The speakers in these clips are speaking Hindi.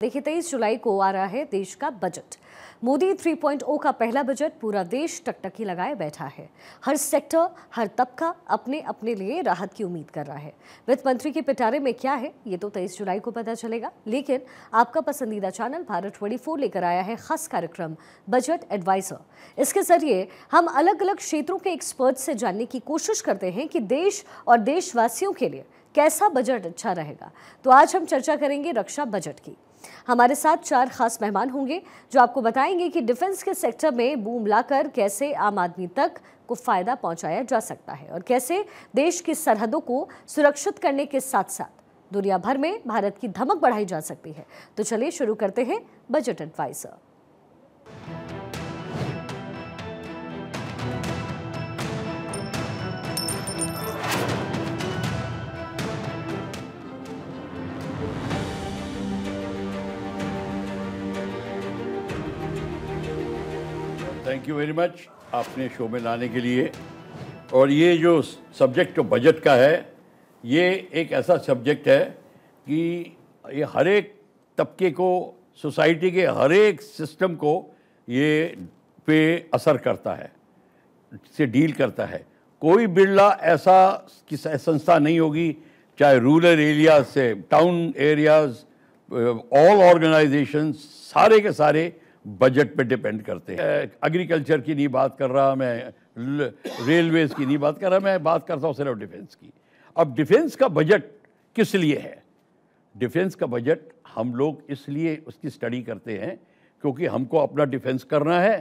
देखिए तेईस जुलाई को आ रहा है देश का बजट मोदी 3.0 का पहला बजट पूरा देश टकटकी लगाए बैठा है हर सेक्टर हर तबका अपने अपने लिए राहत की उम्मीद कर रहा है वित्त मंत्री के पिटारे में क्या है ये तो 23 जुलाई को पता चलेगा लेकिन आपका पसंदीदा चैनल भारत फोर लेकर आया है खास कार्यक्रम बजट एडवाइजर इसके जरिए हम अलग अलग क्षेत्रों के एक्सपर्ट से जानने की कोशिश करते हैं कि देश और देशवासियों के लिए कैसा बजट अच्छा रहेगा तो आज हम चर्चा करेंगे रक्षा बजट की हमारे साथ चार खास मेहमान होंगे जो आपको बताएंगे कि डिफेंस के सेक्टर में बूम लाकर कैसे आम आदमी तक को फ़ायदा पहुंचाया जा सकता है और कैसे देश की सरहदों को सुरक्षित करने के साथ साथ दुनिया भर में भारत की धमक बढ़ाई जा सकती है तो चलिए शुरू करते हैं budget advisor thank you very much आपने शो में लाने के लिए और ये जो सब्जेक्ट बजट का है ये एक ऐसा सब्जेक्ट है कि ये हर एक तबके को सोसाइटी के हर एक सिस्टम को ये पे असर करता है से डील करता है कोई बिरला ऐसा किस संस्था नहीं होगी चाहे रूरल एरियाज से टाउन एरियाज ऑल ऑर्गेनाइजेशन सारे के सारे बजट पे डिपेंड करते हैं एग्रीकल्चर की नहीं बात कर रहा मैं रेलवेज की नहीं बात कर रहा मैं बात करता हूँ सिर्फ डिफेंस की अब डिफेंस का बजट किस लिए है डिफेंस का बजट हम लोग इसलिए उसकी स्टडी करते हैं क्योंकि हमको अपना डिफेंस करना है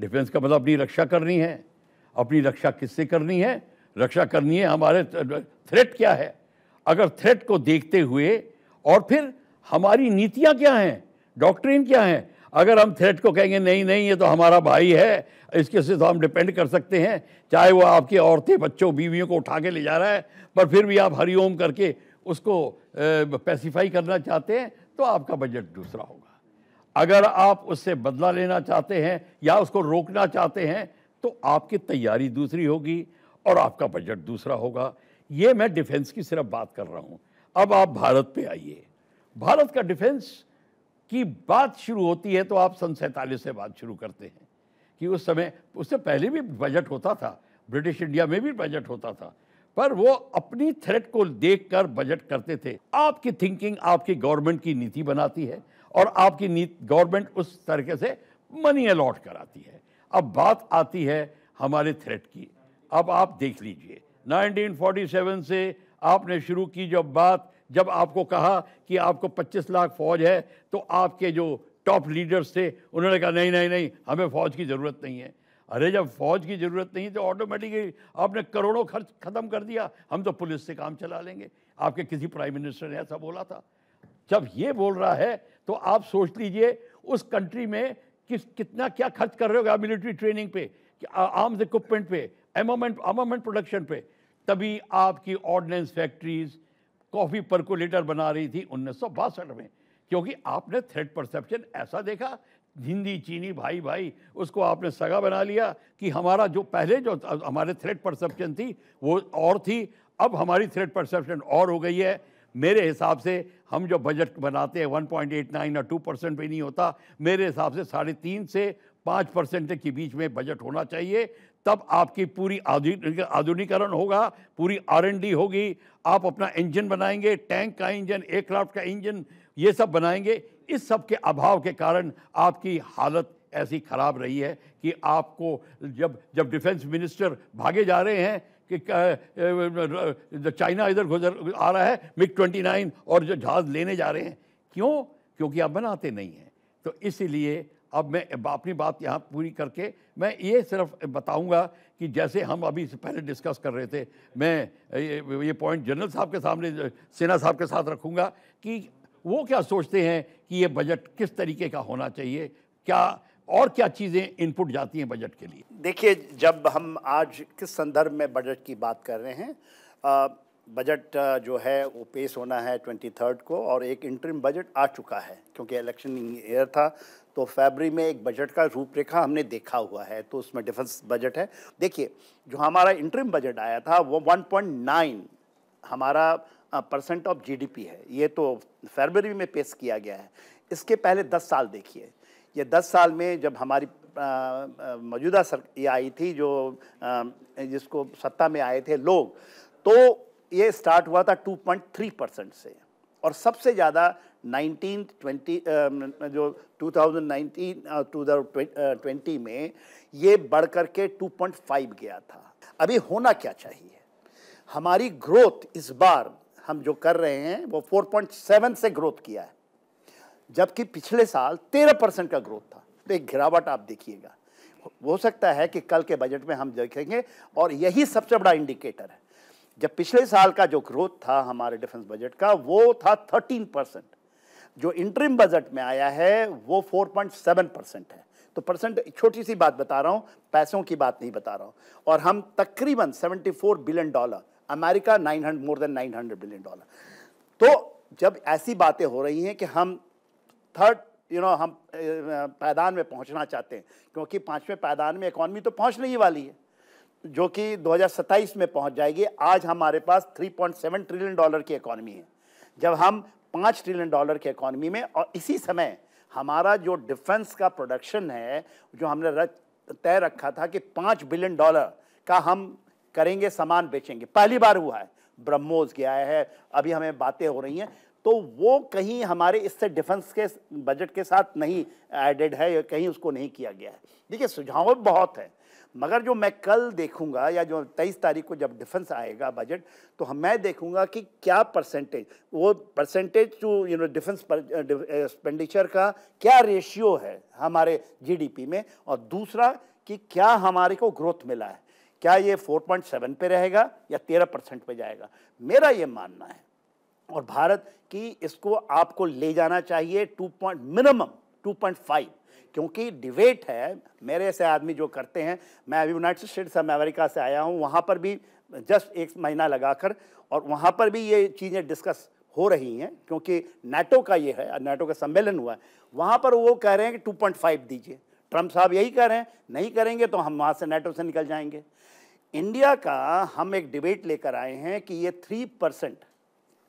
डिफेंस का मतलब अपनी रक्षा करनी है अपनी रक्षा किससे करनी है रक्षा करनी है हमारे थ्रेट क्या है अगर थ्रेट को देखते हुए और फिर हमारी नीतियाँ क्या हैं डॉक्ट्रिन क्या हैं अगर हम थ्रेट को कहेंगे नहीं नहीं ये तो हमारा भाई है इसके से तो हम डिपेंड कर सकते हैं चाहे वो आपकी औरतें बच्चों बीवियों को उठा के ले जा रहा है पर फिर भी आप हरिओम करके उसको पैसिफाई करना चाहते हैं तो आपका बजट दूसरा होगा अगर आप उससे बदला लेना चाहते हैं या उसको रोकना चाहते हैं तो आपकी तैयारी दूसरी होगी और आपका बजट दूसरा होगा ये मैं डिफेंस की सिर्फ बात कर रहा हूँ अब आप भारत पे आइए भारत का डिफेंस की बात शुरू होती है तो आप सन सैंतालीस से बात शुरू करते हैं कि उस समय उससे पहले भी बजट होता था ब्रिटिश इंडिया में भी बजट होता था पर वो अपनी थ्रेट को देखकर बजट करते थे आपकी थिंकिंग आपकी गवर्नमेंट की नीति बनाती है और आपकी नीति गवर्नमेंट उस तरीके से मनी अलॉट कराती है अब बात आती है हमारे थ्रेट की अब आप देख लीजिए 1947 से आपने शुरू की जब बात जब आपको कहा कि आपको 25 लाख फौज है तो आपके जो टॉप लीडर्स थे उन्होंने कहा नहीं नहीं नहीं हमें फौज की ज़रूरत नहीं है अरे जब फौज की ज़रूरत नहीं तो ऑटोमेटिकली आपने करोड़ों खर्च ख़त्म कर दिया हम तो पुलिस से काम चला लेंगे आपके किसी प्राइम मिनिस्टर ने ऐसा बोला था जब ये बोल रहा है तो आप सोच लीजिए उस कंट्री में किस कितना क्या खर्च कर रहे हो मिलिट्री ट्रेनिंग पे आर्म्स इक्विपमेंट पे एमोमेंट आर्मामेंट प्रोडक्शन पे तभी आपकी ऑर्डिनेंस फैक्ट्रीज कॉफ़ी परकुलेटर बना रही थी उन्नीस में क्योंकि आपने थ्रेड परसेप्शन ऐसा देखा हिंदी चीनी भाई भाई उसको आपने सगा बना लिया कि हमारा जो पहले जो हमारे थ्रेड परसेप्शन थी वो और थी अब हमारी थ्रेड परसेप्शन और हो गई है मेरे हिसाब से हम जो बजट बनाते हैं 1.89 और 2 परसेंट भी नहीं होता मेरे हिसाब से साढ़े तीन से पाँच परसेंट के बीच में बजट होना चाहिए तब आपकी पूरी आधुनिकरण होगा पूरी आर एन डी होगी आप अपना इंजन बनाएंगे टैंक का इंजन एयरक्राफ्ट का इंजन ये सब बनाएंगे इस सब के अभाव के कारण आपकी हालत ऐसी ख़राब रही है कि आपको जब जब डिफेंस मिनिस्टर भागे जा रहे हैं कि चाइना इधर गुजर आ रहा है मिग 29 और जो जहाज़ लेने जा रहे हैं क्यों क्योंकि आप बनाते नहीं हैं तो इसीलिए अब मैं अपनी बात यहाँ पूरी करके मैं ये सिर्फ बताऊंगा कि जैसे हम अभी से पहले डिस्कस कर रहे थे मैं ये, ये पॉइंट जनरल साहब के सामने सेना साहब के साथ रखूँगा कि वो क्या सोचते हैं कि ये बजट किस तरीके का होना चाहिए क्या और क्या चीज़ें इनपुट जाती हैं बजट के लिए देखिए जब हम आज किस संदर्भ में बजट की बात कर रहे हैं बजट जो है वो पेश होना है ट्वेंटी थर्ड को और एक इंटरिम बजट आ चुका है क्योंकि इलेक्शन ईयर था तो फेबरी में एक बजट का रूपरेखा हमने देखा हुआ है तो उसमें डिफेंस बजट है देखिए जो हमारा इंटरिम बजट आया था वो 1.9 हमारा परसेंट ऑफ जीडीपी है ये तो फेबरी में पेश किया गया है इसके पहले दस साल देखिए ये दस साल में जब हमारी मौजूदा सर ये आई थी जो आ, जिसको सत्ता में आए थे लोग तो ये स्टार्ट हुआ था 2.3 परसेंट से और सबसे ज़्यादा 19 20 जो 2019 2020 में ये बढ़ कर के 2.5 गया था अभी होना क्या चाहिए हमारी ग्रोथ इस बार हम जो कर रहे हैं वो 4.7 से ग्रोथ किया है जबकि पिछले साल 13 परसेंट का ग्रोथ था तो एक गिरावट आप देखिएगा हो सकता है कि कल के बजट में हम देखेंगे और यही सबसे बड़ा इंडिकेटर है जब पिछले साल का जो ग्रोथ था हमारे डिफेंस बजट का वो था 13 परसेंट जो इंटरिम बजट में आया है वो 4.7 परसेंट है तो परसेंट छोटी सी बात बता रहा हूँ पैसों की बात नहीं बता रहा हूँ और हम तकरीबन 74 billion dollar America 900 more than 900 billion dollar तो जब ऐसी बातें हो रही हैं कि हम थर्ड यू नो हम पैदान में पहुँचना चाहते हैं क्योंकि पाँचवें पैदान में इकॉनमी तो पहुँचने ही वाली है जो कि 2027 में पहुंच जाएगी आज हमारे पास 3.7 ट्रिलियन डॉलर की इकोनॉमी है जब हम पाँच ट्रिलियन डॉलर की इकोनॉमी में और इसी समय हमारा जो डिफेंस का प्रोडक्शन है जो हमने तय रखा था कि पाँच बिलियन डॉलर का हम करेंगे सामान बेचेंगे पहली बार हुआ है ब्रह्मोस गया है अभी हमें बातें हो रही हैं तो वो कहीं हमारे इससे डिफेंस के बजट के साथ नहीं एडेड है या कहीं उसको नहीं किया गया है देखिए सुझाव बहुत हैं मगर जो मैं कल देखूंगा या जो तेईस तारीख को जब डिफेंस आएगा बजट तो हम मैं देखूंगा कि क्या परसेंटेज वो percentage to you know defence expenditure का क्या रेशियो है हमारे जीडीपी में और दूसरा कि क्या हमारे को ग्रोथ मिला है क्या ये 4.7 पे रहेगा या 13 परसेंट पर जाएगा मेरा ये मानना है और भारत की इसको आपको ले जाना चाहिए two point minimum two point five क्योंकि डिबेट है मेरे ऐसे आदमी जो करते हैं मैं अभी यूनाइटेड स्टेट्स ऑफ अमेरिका से आया हूँ वहाँ पर भी जस्ट एक महीना लगाकर और वहाँ पर भी ये चीज़ें डिस्कस हो रही हैं क्योंकि नाटो का ये है नाटो का सम्मेलन हुआ है वहाँ पर वो कह रहे हैं कि टू दीजिए ट्रंप साहब यही कह रहे हैं नहीं करेंगे तो हम वहाँ से नाटो से निकल जाएंगे इंडिया का हम एक डिबेट लेकर आए हैं कि ये थ्री परसेंट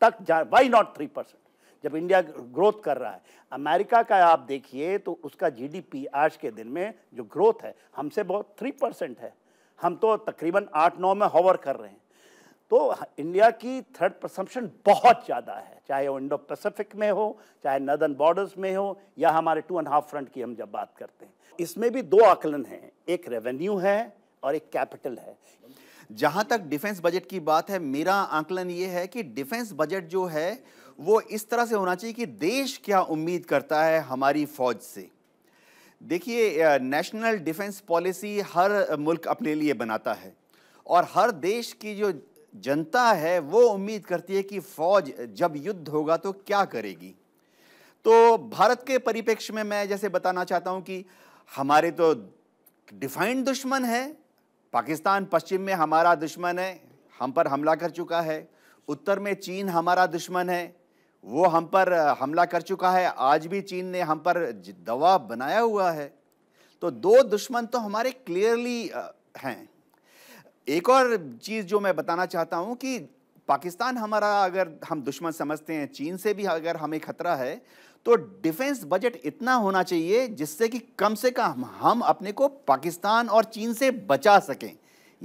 तक जा वाई नॉट थ्री परसेंट जब इंडिया ग्रोथ कर रहा है अमेरिका का आप देखिए तो उसका जीडीपी आज के दिन में जो ग्रोथ है हमसे बहुत थ्री परसेंट है हम तो तकरीबन आठ नौ में होवर कर रहे हैं तो इंडिया की थर्ड प्रसम्पन बहुत ज़्यादा है चाहे वो इंडो पैसिफिक में हो चाहे नदर्न बॉर्डर्स में हो या हमारे टू एंड हाफ फ्रंट की हम जब बात करते हैं इसमें भी दो आकलन हैं एक रेवेन्यू है और एक कैपिटल है जहां तक डिफेंस बजट की बात है मेरा आकलन ये है कि डिफेंस बजट जो है वो इस तरह से होना चाहिए कि देश क्या उम्मीद करता है हमारी फौज से देखिए नेशनल डिफेंस पॉलिसी हर मुल्क अपने लिए बनाता है और हर देश की जो जनता है वो उम्मीद करती है कि फौज जब युद्ध होगा तो क्या करेगी तो भारत के परिप्रेक्ष्य में मैं जैसे बताना चाहता हूँ कि हमारे तो डिफाइंड दुश्मन है पाकिस्तान पश्चिम में हमारा दुश्मन है हम पर हमला कर चुका है उत्तर में चीन हमारा दुश्मन है वो हम पर हमला कर चुका है आज भी चीन ने हम पर दबाव बनाया हुआ है तो दो दुश्मन तो हमारे क्लियरली हैं एक और चीज़ जो मैं बताना चाहता हूँ कि पाकिस्तान हमारा अगर हम दुश्मन समझते हैं चीन से भी अगर हमें खतरा है तो डिफेंस बजट इतना होना चाहिए जिससे कि कम से कम हम अपने को पाकिस्तान और चीन से बचा सकें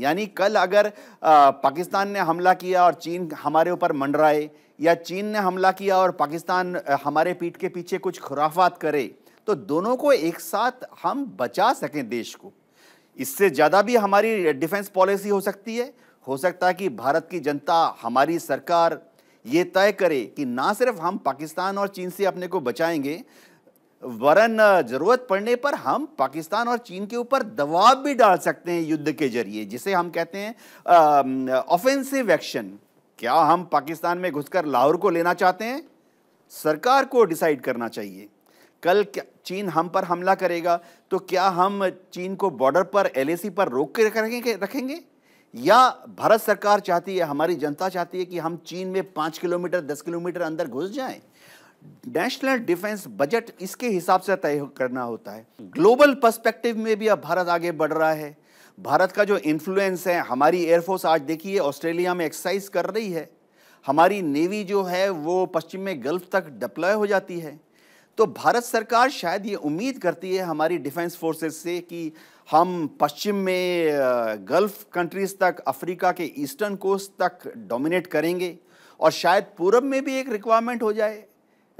यानी कल अगर आ, पाकिस्तान ने हमला किया और चीन हमारे ऊपर मंडराए या चीन ने हमला किया और पाकिस्तान हमारे पीठ के पीछे कुछ खुराफात करे तो दोनों को एक साथ हम बचा सकें देश को इससे ज़्यादा भी हमारी डिफेंस पॉलिसी हो सकती है हो सकता है कि भारत की जनता हमारी सरकार ये तय करे कि ना सिर्फ हम पाकिस्तान और चीन से अपने को बचाएंगे वरन ज़रूरत पड़ने पर हम पाकिस्तान और चीन के ऊपर दबाव भी डाल सकते हैं युद्ध के जरिए जिसे हम कहते हैं ऑफेंसिव एक्शन क्या हम पाकिस्तान में घुसकर लाहौर को लेना चाहते हैं सरकार को डिसाइड करना चाहिए कल चीन हम पर हमला करेगा तो क्या हम चीन को बॉर्डर पर एलएसी पर रोक के रखेंगे रखेंगे या भारत सरकार चाहती है हमारी जनता चाहती है कि हम चीन में पाँच किलोमीटर दस किलोमीटर अंदर घुस जाएं नेशनल डिफेंस बजट इसके हिसाब से तय करना होता है ग्लोबल पर्सपेक्टिव में भी अब भारत आगे बढ़ रहा है भारत का जो इन्फ्लुएंस है हमारी एयरफोर्स आज देखिए ऑस्ट्रेलिया में एक्सरसाइज कर रही है हमारी नेवी जो है वो पश्चिम में गल्फ तक डिप्लॉय हो जाती है तो भारत सरकार शायद ये उम्मीद करती है हमारी डिफेंस फोर्सेस से कि हम पश्चिम में गल्फ कंट्रीज़ तक अफ्रीका के ईस्टर्न कोस्ट तक डोमिनेट करेंगे और शायद पूरब में भी एक रिक्वायरमेंट हो जाए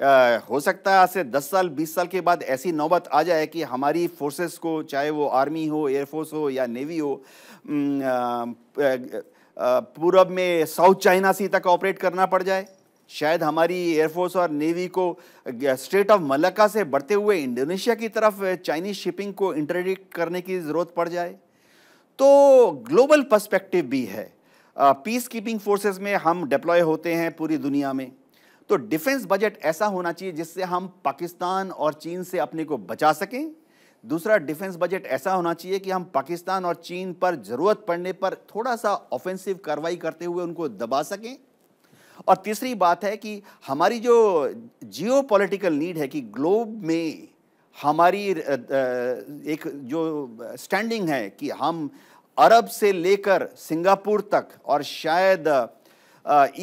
हो सकता है आज से 10 साल 20 साल के बाद ऐसी नौबत आ जाए कि हमारी फोर्सेस को चाहे वो आर्मी हो एयरफोर्स हो या नेवी हो पूरब में साउथ चाइना सी तक ऑपरेट करना पड़ जाए शायद हमारी एयरफोर्स और नेवी को स्टेट ऑफ मलक्का से बढ़ते हुए इंडोनेशिया की तरफ चाइनीज शिपिंग को इंटरडिक्ट करने की ज़रूरत पड़ जाए तो ग्लोबल पर्सपेक्टिव भी है पीस कीपिंग फोर्सेस में हम डिप्लॉय होते हैं पूरी दुनिया में तो डिफेंस बजट ऐसा होना चाहिए जिससे हम पाकिस्तान और चीन से अपने को बचा सकें दूसरा डिफेंस बजट ऐसा होना चाहिए कि हम पाकिस्तान और चीन पर ज़रूरत पड़ने पर थोड़ा सा ऑफेंसिव कार्रवाई करते हुए उनको दबा सकें और तीसरी बात है कि हमारी जो जियो पोलिटिकल नीड है कि ग्लोब में हमारी एक जो स्टैंडिंग है कि हम अरब से लेकर सिंगापुर तक और शायद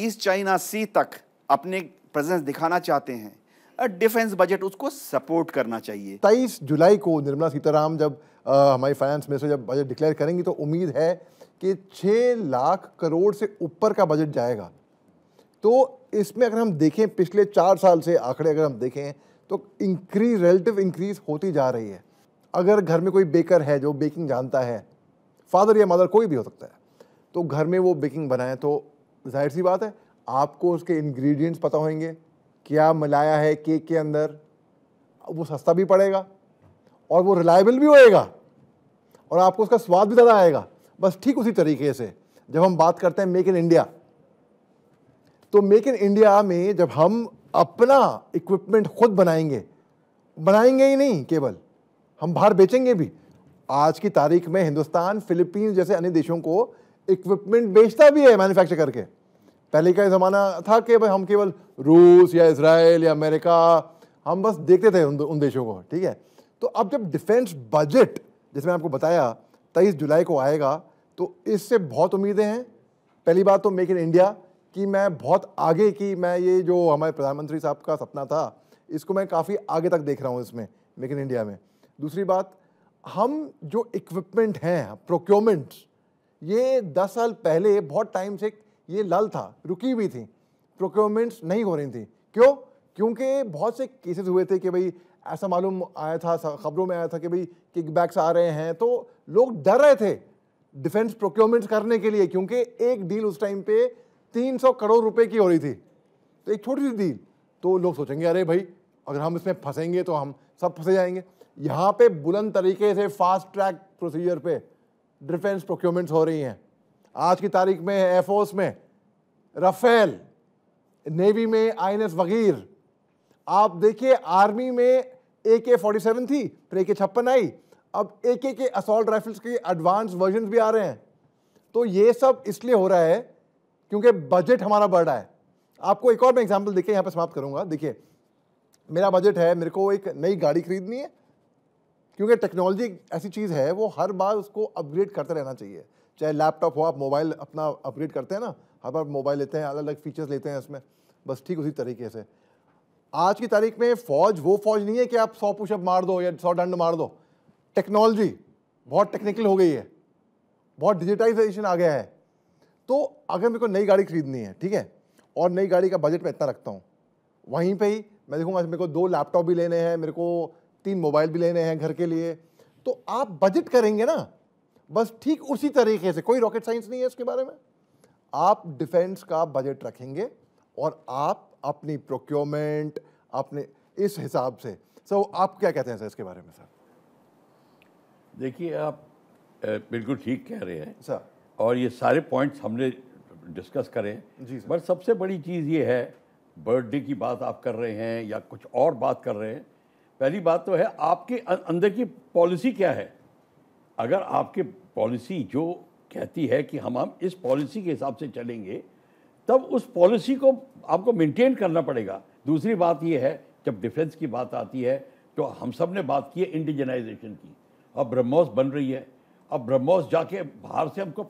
ईस्ट चाइना सी तक अपने प्रेजेंस दिखाना चाहते हैं डिफेंस बजट उसको सपोर्ट करना चाहिए तेईस जुलाई को निर्मला सीताराम जब आ, हमारी फाइनेंस मिनिस्टर जब बजट डिक्लेयर करेंगी तो उम्मीद है कि छः लाख करोड़ से ऊपर का बजट जाएगा तो इसमें अगर हम देखें पिछले चार साल से आंकड़े अगर हम देखें तो इंक्रीज रिलेटिव इंक्रीज होती जा रही है अगर घर में कोई बेकर है जो बेकिंग जानता है फादर या मदर कोई भी हो सकता है तो घर में वो बेकिंग बनाए तो जाहिर सी बात है आपको उसके इंग्रेडिएंट्स पता होंगे क्या मिलाया है केक के अंदर वो सस्ता भी पड़ेगा और वो रिलायबल भी होएगा और आपको उसका स्वाद भी ज़्यादा आएगा बस ठीक उसी तरीके से जब हम बात करते हैं मेक इन इंडिया तो मेक इन इंडिया में जब हम अपना इक्विपमेंट खुद बनाएंगे बनाएंगे ही नहीं केवल हम बाहर बेचेंगे भी आज की तारीख में हिंदुस्तान फिलीपींस जैसे अन्य देशों को इक्विपमेंट बेचता भी है मैन्युफैक्चर करके पहले का ज़माना था कि भाई हम केवल रूस या इसराइल या अमेरिका हम बस देखते थे उन, उन देशों को ठीक है तो अब जब डिफेंस बजट जिसमें आपको बताया तेईस जुलाई को आएगा तो इससे बहुत उम्मीदें हैं पहली बात तो मेक इन इंडिया कि मैं बहुत आगे की मैं ये जो हमारे प्रधानमंत्री साहब का सपना था इसको मैं काफ़ी आगे तक देख रहा हूँ इसमें मेक इन इंडिया में दूसरी बात हम जो इक्विपमेंट हैं प्रोक्योरमेंट ये दस साल पहले बहुत टाइम से ये लल था रुकी हुई थी प्रोक्योरमेंट्स नहीं हो रही थी क्यों क्योंकि बहुत से केसेस हुए थे कि भाई ऐसा मालूम आया था खबरों में आया था कि भाई किकबैक्स आ रहे हैं तो लोग डर रहे थे डिफेंस प्रोक्योरमेंट्स करने के लिए क्योंकि एक डील उस टाइम पे 300 करोड़ रुपए की हो रही थी तो एक छोटी सी डील तो लोग सोचेंगे अरे भाई अगर हम इसमें फंसेंगे तो हम सब फंसे जाएंगे यहाँ पे बुलंद तरीके से फास्ट ट्रैक प्रोसीजर पे डिफेंस प्रोक्योरमेंट्स हो रही हैं आज की तारीख में एयरफोर्स में राफेल नेवी में आई वग़ैर आप देखिए आर्मी में ए के फोर्टी सेवन थी फिर ए के छप्पन आई अब ए के के असॉल्ट राइफल्स के एडवांस वर्जन भी आ रहे हैं तो ये सब इसलिए हो रहा है क्योंकि बजट हमारा बढ़ रहा है आपको एक और मैं एग्जाम्पल देखिए यहाँ पर समाप्त करूँगा देखिए मेरा बजट है मेरे को एक नई गाड़ी खरीदनी है क्योंकि टेक्नोलॉजी ऐसी चीज़ है वो हर बार उसको अपग्रेड करते रहना चाहिए चाहे लैपटॉप हो आप मोबाइल अपना अपग्रेड करते हैं ना हर बार मोबाइल लेते हैं अलग अलग फीचर्स लेते हैं इसमें बस ठीक उसी तरीके से आज की तारीख में फ़ौज वो फ़ौज नहीं है कि आप सौ पुशअप मार दो या सौ डंड मार दो टेक्नोलॉजी बहुत टेक्निकल हो गई है बहुत डिजिटाइजेशन आ गया है तो अगर मेरे को नई गाड़ी खरीदनी है ठीक है और नई गाड़ी का बजट मैं इतना रखता हूँ वहीं पे ही मैं देखूँगा मेरे को दो लैपटॉप भी लेने हैं मेरे को तीन मोबाइल भी लेने हैं घर के लिए तो आप बजट करेंगे ना बस ठीक उसी तरीके से कोई रॉकेट साइंस नहीं है इसके बारे में आप डिफेंस का बजट रखेंगे और आप अपनी प्रोक्योरमेंट अपने इस हिसाब से सो so, आप क्या कहते हैं सर इसके बारे में सर देखिए आप बिल्कुल ठीक कह रहे हैं सर और ये सारे पॉइंट्स हमने डिस्कस करें जी बट सबसे बड़ी चीज़ ये है बर्थडे की बात आप कर रहे हैं या कुछ और बात कर रहे हैं पहली बात तो है आपके अं-, अंदर की पॉलिसी क्या है अगर आपके पॉलिसी जो कहती है कि हम हम इस पॉलिसी के हिसाब से चलेंगे तब उस पॉलिसी को आपको मेंटेन करना पड़ेगा दूसरी बात यह है जब डिफेंस की बात आती है तो हम सब ने बात की है इंडिजनाइजेशन की अब ब्रह्मोस बन रही है अब ब्रह्मोस जाके बाहर से हमको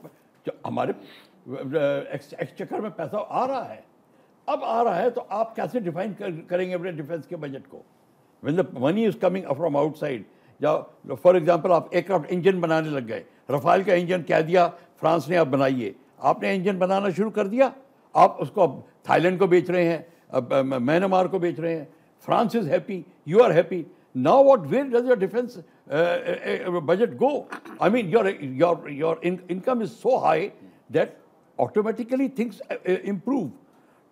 हमारे एक्सचेकर में पैसा आ रहा है अब आ रहा है तो आप कैसे डिफाइन करेंगे अपने डिफेंस के बजट को when the money is coming from outside या फॉर एग्जांपल आप एयरक्राफ्ट इंजन बनाने लग गए रफाल का इंजन कह दिया फ्रांस ने आप बनाइए आपने इंजन बनाना शुरू कर दिया आप उसको अब थाईलैंड को बेच रहे हैं म्यांमार को बेच रहे हैं France is happy you are happy now what where does your defence budget go I mean your your your income is so high that automatically things improve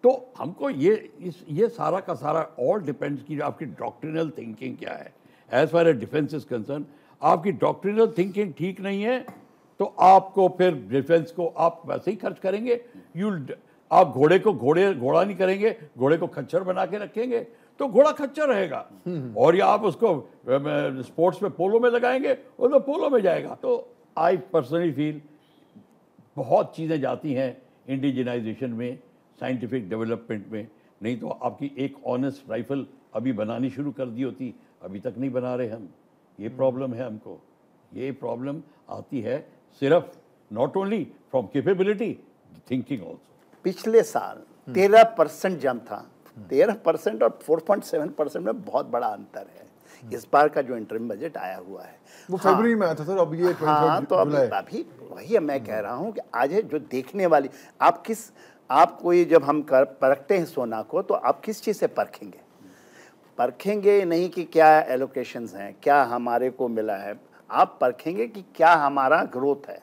तो हमको ये इस ये सारा का सारा ऑल डिपेंड्स की आपकी डॉक्ट्रिनल थिंकिंग क्या है as far as defence is concern आपकी डॉक्ट्रिनल थिंकिंग ठीक नहीं है तो आपको फिर डिफेंस को आप वैसे ही खर्च करेंगे यू आप घोड़े को घोड़े घोड़ा नहीं करेंगे घोड़े को खच्चर बना के रखेंगे तो घोड़ा खच्चर रहेगा और या आप उसको स्पोर्ट्स में पोलो में लगाएंगे और तो पोलो में जाएगा तो आई पर्सनली फील बहुत चीज़ें जाती हैं इंडिजिनाइजेशन में साइंटिफिक डेवलपमेंट में नहीं तो आपकी एक ऑनेस्ट राइफल अभी बनानी शुरू कर दी होती अभी तक नहीं बना रहे हम ये प्रॉब्लम हम्म। है हमको ये प्रॉब्लम आती है सिर्फ not only from capability thinking also पिछले साल हम्म। तेरह परसेंट जम था हम्म। तेरह परसेंट और फोर पॉइंट सेवन परसेंट में बहुत बड़ा अंतर है इस बार का जो इंटरम बजट आया हुआ है वो हाँ, फरवरी में आया था सर अब ये हाँ तो अब अभी वही है, मैं कह रहा हूँ कि आज है जो देखने वाली आप किस आप कोई जब हम कर परखते हैं सोना को तो आप किस चीज़ से परखेंगे परखेंगे नहीं कि क्या एलोकेशंस हैं क्या हमारे को मिला है आप परखेंगे कि क्या हमारा ग्रोथ है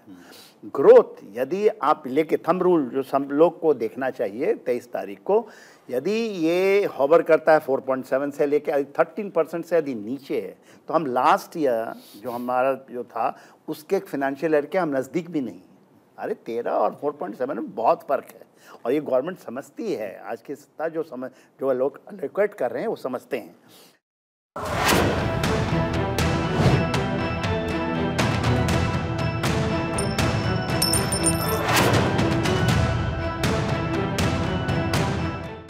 ग्रोथ यदि आप लेके थम रूल जो सब लोग को देखना चाहिए तेईस तारीख को यदि ये हॉवर करता है 4.7 से लेके थर्टीन परसेंट से यदि नीचे है तो हम लास्ट ईयर जो हमारा जो था उसके फिनेंशियल ईयर के हम नज़दीक भी नहीं अरे तेरह और 4.7 में बहुत फ़र्क है और ये गवर्नमेंट समझती है आज की सत्ता जो समझ जो लोग रिक्वेस्ट कर रहे हैं वो समझते हैं